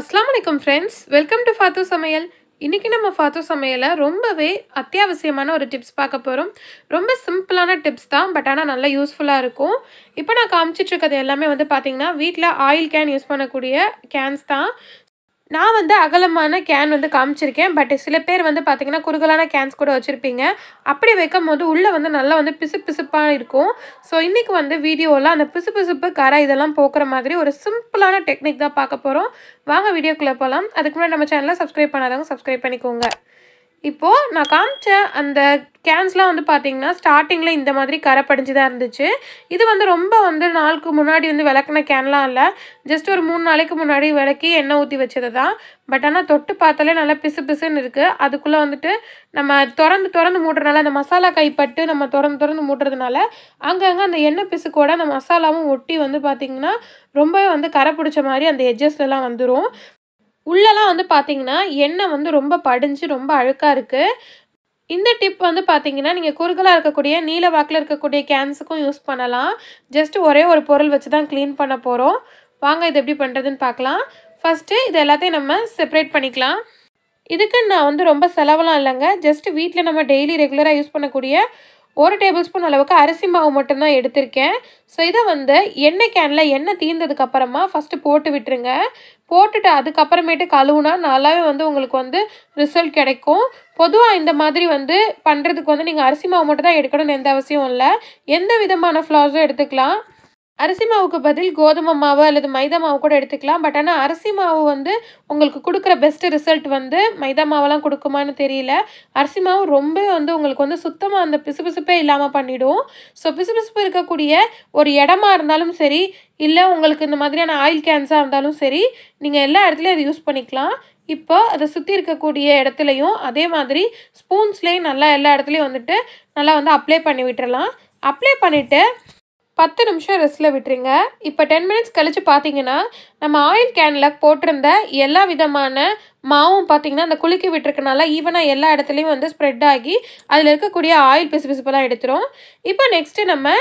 அஸ்லாம் friends welcome to ஃபாத்து சமையல் இன்றைக்கி நம்ம ஃபாத்து சமையலை ரொம்பவே அத்தியாவசியமான ஒரு டிப்ஸ் பார்க்க போகிறோம் ரொம்ப சிம்பிளான டிப்ஸ் தான் பட் ஆனால் நல்லா யூஸ்ஃபுல்லாக இருக்கும் இப்போ நான் காமிச்சிட்ருக்கிறது எல்லாமே வந்து பார்த்திங்கன்னா வீட்டில் ஆயில் கேன் யூஸ் பண்ணக்கூடிய கேன்ஸ் தான் நான் வந்து அகலமான கேன் வந்து காமிச்சிருக்கேன் பட் சில பேர் வந்து பார்த்திங்கன்னா குறுகலான கேன்ஸ் கூட வச்சுருப்பீங்க அப்படி வைக்கும் போது உள்ளே வந்து நல்லா வந்து பிசு பிசுப்பாக இருக்கும் ஸோ இன்றைக்கி வந்து வீடியோவில் அந்த பிசு பிசுப்பு கரை இதெல்லாம் போக்குற மாதிரி ஒரு சிம்பிளான டெக்னிக் தான் பார்க்க போகிறோம் வாங்க வீடியோக்குள்ளே போகலாம் அதுக்கு முன்னாடி நம்ம சேனலில் சப்ஸ்கிரைப் பண்ணாதவங்க சப்ஸ்கிரைப் பண்ணிக்கோங்க இப்போது நான் காமிச்ச அந்த கேன்ஸ்லாம் வந்து பார்த்திங்கன்னா ஸ்டார்டிங்கில் இந்த மாதிரி கரை படிஞ்சு தான் இருந்துச்சு இது வந்து ரொம்ப வந்து நாளுக்கு முன்னாடி வந்து விளக்குன கேன்லாம் இல்லை ஜஸ்ட் ஒரு மூணு நாளைக்கு முன்னாடி விளக்கி எண்ணெய் ஊற்றி வச்சது தான் பட் ஆனால் தொட்டு பார்த்தாலே நல்லா பிசு பிசுன்னு இருக்குது அதுக்குள்ளே வந்துட்டு நம்ம திறந்து திறந்து மூட்டுறனால அந்த மசாலா கைப்பட்டு நம்ம திறந்து திறந்து மூட்டுறதுனால அங்கங்கே அந்த எண்ணெய் பிசுக்கோட அந்த மசாலாவும் ஒட்டி வந்து பார்த்திங்கன்னா ரொம்பவே வந்து கரை பிடிச்ச மாதிரி அந்த எஜ்ஜஸ்லலாம் வந்துடும் உள்ளெல்லாம் வந்து பார்த்தீங்கன்னா எண்ணெய் வந்து ரொம்ப படிஞ்சு ரொம்ப அழுக்காக இருக்குது இந்த டிப் வந்து பார்த்தீங்கன்னா நீங்கள் குறுகலாக இருக்கக்கூடிய நீல வாக்கில் இருக்கக்கூடிய கேன்ஸுக்கும் யூஸ் பண்ணலாம் ஜஸ்ட் ஒரே ஒரு பொருள் வச்சு தான் க்ளீன் பண்ண போகிறோம் வாங்க இது எப்படி பண்ணுறதுன்னு பார்க்கலாம் ஃபஸ்ட்டு இது எல்லாத்தையும் நம்ம செப்ரேட் பண்ணிக்கலாம் இதுக்கு நான் வந்து ரொம்ப செலவெல்லாம் இல்லைங்க ஜஸ்ட் வீட்டில் நம்ம டெய்லி ரெகுலராக யூஸ் பண்ணக்கூடிய ஒரு டேபிள் ஸ்பூன் அளவுக்கு அரிசி மாவு மட்டும்தான் எடுத்திருக்கேன் ஸோ இதை வந்து எண்ணெய் கேனில் எண்ணெய் தீர்ந்ததுக்கப்புறமா ஃபஸ்ட்டு போட்டு விட்டுருங்க போட்டுட்டு அதுக்கப்புறமேட்டு கழுவுனா நல்லாவே வந்து உங்களுக்கு வந்து ரிசல்ட் கிடைக்கும் பொதுவாக இந்த மாதிரி வந்து பண்ணுறதுக்கு வந்து நீங்கள் அரிசி மாவு மட்டும் தான் எடுக்கணும்னு எந்த அவசியம் இல்லை எந்த விதமான ஃப்ளவர்ஸும் எடுத்துக்கலாம் அரிசி மாவுக்கு பதில் கோதுமை மாவு அல்லது மைதா மாவு கூட எடுத்துக்கலாம் பட் ஆனால் அரிசி மாவு வந்து உங்களுக்கு கொடுக்குற பெஸ்ட்டு ரிசல்ட் வந்து மைதா மாவெல்லாம் கொடுக்குமான்னு தெரியல அரிசி மாவு ரொம்ப வந்து உங்களுக்கு வந்து சுத்தமாக அந்த பிசுபிசுப்பே இல்லாமல் பண்ணிவிடும் ஸோ பிசுபிசுப்பு இருக்கக்கூடிய ஒரு இடமா இருந்தாலும் சரி இல்லை உங்களுக்கு இந்த மாதிரியான ஆயில் கேன்ஸாக இருந்தாலும் சரி நீங்கள் எல்லா இடத்துலையும் அதை யூஸ் பண்ணிக்கலாம் இப்போ அதை சுற்றி இருக்கக்கூடிய இடத்துலையும் அதே மாதிரி ஸ்பூன்ஸ்லேயும் நல்லா எல்லா இடத்துலையும் வந்துட்டு நல்லா வந்து அப்ளை பண்ணி விட்டுறலாம் அப்ளை பண்ணிவிட்டு பத்து நிமிஷம் ரெஸ்ட்டில் விட்டுருங்க இப்போ டென் மினிட்ஸ் கழித்து பார்த்தீங்கன்னா நம்ம ஆயில் கேனில் போட்டிருந்த எல்லா விதமான மாவும் பார்த்திங்கன்னா அந்த குலுக்கி விட்டுருக்கனால ஈவனாக எல்லா இடத்துலையும் வந்து ஸ்ப்ரெட் ஆகி அதில் இருக்கக்கூடிய ஆயில் பிசு பிசுப்பெல்லாம் எடுத்துரும் இப்போ நெக்ஸ்ட்டு நம்ம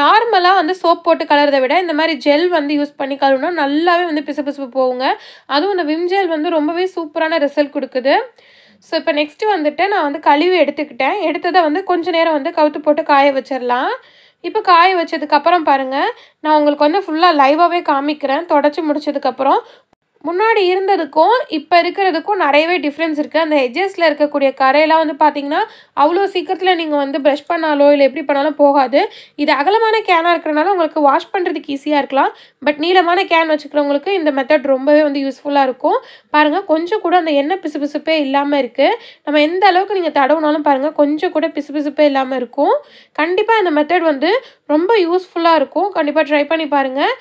நார்மலாக வந்து சோப் போட்டு கலரதை விட இந்த மாதிரி ஜெல் வந்து யூஸ் பண்ணி கழுவினா நல்லாவே வந்து பிசு பிசுப்பு போகுங்க அதுவும் இந்த விம் ஜெல் வந்து ரொம்பவே சூப்பரான ரிசல்ட் கொடுக்குது ஸோ இப்போ நெக்ஸ்ட்டு வந்துட்டு நான் வந்து கழுவி எடுத்துக்கிட்டேன் எடுத்ததை வந்து கொஞ்சம் நேரம் வந்து கவுத்து போட்டு காய வச்சிடலாம் இப்போ காய வச்சதுக்கப்புறம் பாருங்கள் நான் உங்களுக்கு வந்து ஃபுல்லாக லைவாகவே காமிக்கிறேன் தொடச்சி முடிச்சதுக்கப்புறம் முன்னாடி இருந்ததுக்கும் இப்போ இருக்கிறதுக்கும் நிறையவே டிஃப்ரென்ஸ் இருக்குது அந்த ஹெஜஸில் இருக்கக்கூடிய கரையெல்லாம் வந்து பார்த்தீங்கன்னா அவ்வளோ சீக்கிரத்தில் நீங்கள் வந்து ப்ரஷ் பண்ணாலோ இல்லை எப்படி பண்ணாலும் போகாது இது அகலமான கேனாக இருக்கிறனால உங்களுக்கு வாஷ் பண்ணுறதுக்கு ஈஸியாக இருக்கலாம் பட் நீளமான கேன் வச்சுக்கிறவங்களுக்கு இந்த மெத்தட் ரொம்பவே வந்து யூஸ்ஃபுல்லாக இருக்கும் பாருங்கள் கொஞ்சம் கூட அந்த எண்ணெய் பிசுபிசுப்பே இல்லாமல் இருக்குது நம்ம எந்த அளவுக்கு நீங்கள் தடவுனாலும் பாருங்கள் கொஞ்சம் கூட பிசுபிசுப்பே இல்லாமல் இருக்கும் கண்டிப்பாக இந்த மெத்தட் வந்து ரொம்ப யூஸ்ஃபுல்லாக இருக்கும் கண்டிப்பாக ட்ரை பண்ணி பாருங்கள்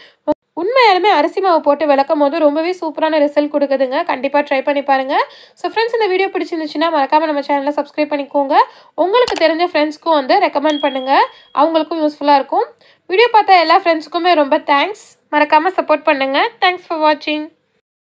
உண்மையாலுமே அரிசி மாவு போட்டு விளக்கும் போது ரொம்பவே சூப்பரான ரிசல்ட் கொடுக்குதுங்க கண்டிப்பாக ட்ரை பண்ணி பாருங்கள் ஸோ ஃப்ரெண்ட்ஸ் இந்த வீடியோ பிடிச்சிருந்துச்சுன்னா மறக்காமல் நம்ம சேனலில் சப்ஸ்கிரைப் பண்ணிக்கோங்க உங்களுக்கு தெரிஞ்ச ஃப்ரெண்ட்ஸ்க்கும் வந்து ரெக்கமெண்ட் பண்ணுங்கள் அவங்களுக்கும் யூஸ்ஃபுல்லாக இருக்கும் வீடியோ பார்த்தா எல்லா ஃப்ரெண்ட்ஸுக்குமே ரொம்ப தேங்க்ஸ் மறக்காமல் சப்போர்ட் பண்ணுங்கள் தேங்க்ஸ் ஃபார் வாட்சிங்